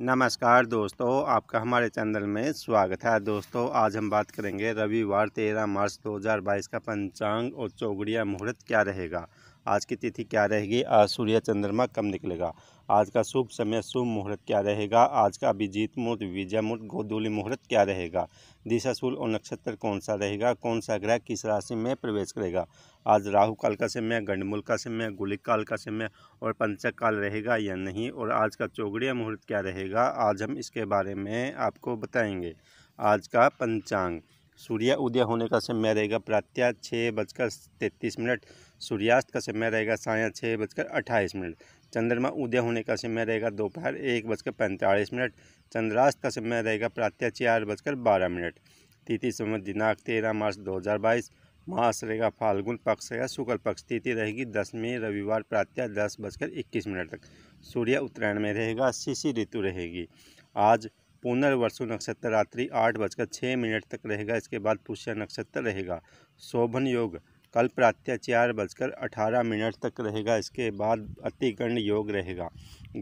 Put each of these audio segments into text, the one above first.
नमस्कार दोस्तों आपका हमारे चैनल में स्वागत है दोस्तों आज हम बात करेंगे रविवार 13 मार्च 2022 का पंचांग और चौगड़िया मुहूर्त क्या रहेगा आज की तिथि क्या रहेगी आज सूर्य चंद्रमा कम निकलेगा आज का शुभ समय शुभ मुहूर्त क्या रहेगा आज का अभिजीत मुहूर्त विजय मुहूर्त गोदूली मुहूर्त क्या रहेगा दिशा सूल और नक्षत्र कौन सा रहेगा कौन सा ग्रह किस राशि में प्रवेश करेगा आज राहु काल का समय गंडमूल का समय गुलिक काल का समय और पंचक काल रहेगा या नहीं और आज का चौगड़िया मुहूर्त क्या रहेगा आज हम इसके बारे में आपको बताएंगे आज का पंचांग सूर्य उदय होने का समय रहेगा प्रातः छः बजकर तैंतीस मिनट सूर्यास्त का समय रहेगा साया छः बजकर अट्ठाईस मिनट चंद्रमा उदय होने का समय रहेगा दोपहर एक बजकर पैंतालीस मिनट चंद्रास्त का समय रहेगा प्रातः चार बजकर बारह मिनट तिथि समय दिनांक तेरह मार्च दो हज़ार बाईस मास रहेगा फाल्गुन पक्ष रहेगा शुक्ल पक्ष तिथि रहेगी दस मई रविवार प्रातः दस बजकर इक्कीस मिनट तक सूर्य उत्तरायण में रहेगा शिशि ऋतु रहेगी आज पुनर्वसु नक्षत्र रात्रि आठ बजकर छः मिनट तक रहेगा इसके बाद पुष्य नक्षत्र रहेगा शोभन योग कल प्रातः चार बजकर अठारह मिनट तक रहेगा इसके बाद अतिगंड योग रहेगा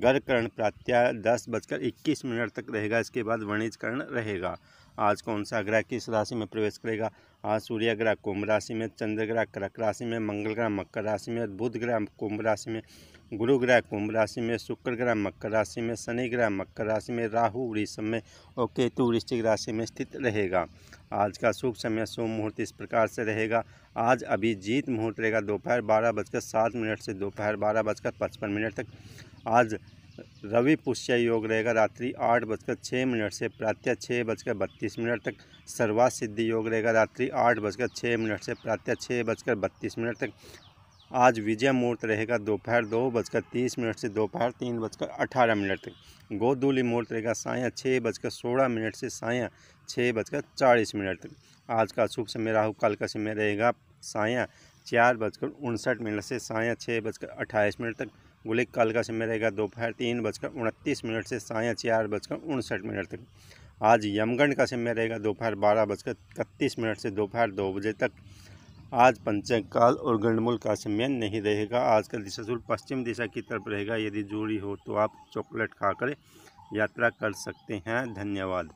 गर्भकरण प्रात्याय दस बजकर इक्कीस मिनट तक रहेगा इसके बाद वणिजकरण रहेगा आज कौन सा ग्रह किस राशि में प्रवेश करेगा आज सूर्य ग्रह कुंभ राशि में चंद्र ग्रह कर्क राशि में मंगल ग्रह मकर राशि में बुध ग्रह कुंभ राशि में गुरु ग्रह कुंभ राशि में शुक्र ग्रह मकर राशि में शनि ग्रह मकर राशि में राहु वृषभ में और केतु वृश्चिक राशि में स्थित रहेगा आज का शुभ समय शुभ मुहूर्त इस प्रकार से रहेगा आज अभिजीत मुहूर्त रहेगा दोपहर बारह बजकर सात मिनट से दोपहर बारह बजकर पचपन मिनट तक आज रवि पुष्य योग रहेगा रात्रि आठ बजकर छः मिनट से प्रातः छः बजकर बत्तीस मिनट तक सर्वा सिद्धि योग रहेगा रात्रि आठ बजकर छः मिनट से प्रातः छः बजकर बत्तीस मिनट तक आज विजय मुहूर्त रहेगा दोपहर दो बजकर तीस मिनट से दोपहर तीन बजकर अठारह मिनट तक गोदूली मुहूर्त रहेगा साया छः बजकर सोलह मिनट से साया छः बजकर चालीस मिनट तक आज का शुभ समय राहु काल का समय रहेगा साया चार बजकर उनसठ मिनट से साया छः बजकर अट्ठाईस मिनट तक गुलिक काल का समय रहेगा दोपहर तीन बजकर उनतीस मिनट से साय चार बजकर उनसठ मिनट तक आज यमगंड का समय रहेगा दोपहर बारह बजकर इकतीस मिनट से दोपहर दो बजे तक आज पंचक काल और गंडमूल का समय नहीं रहेगा आज का दिशा सूर्य पश्चिम दिशा की तरफ रहेगा यदि जूड़ी हो तो आप चॉकलेट खाकर यात्रा कर सकते हैं धन्यवाद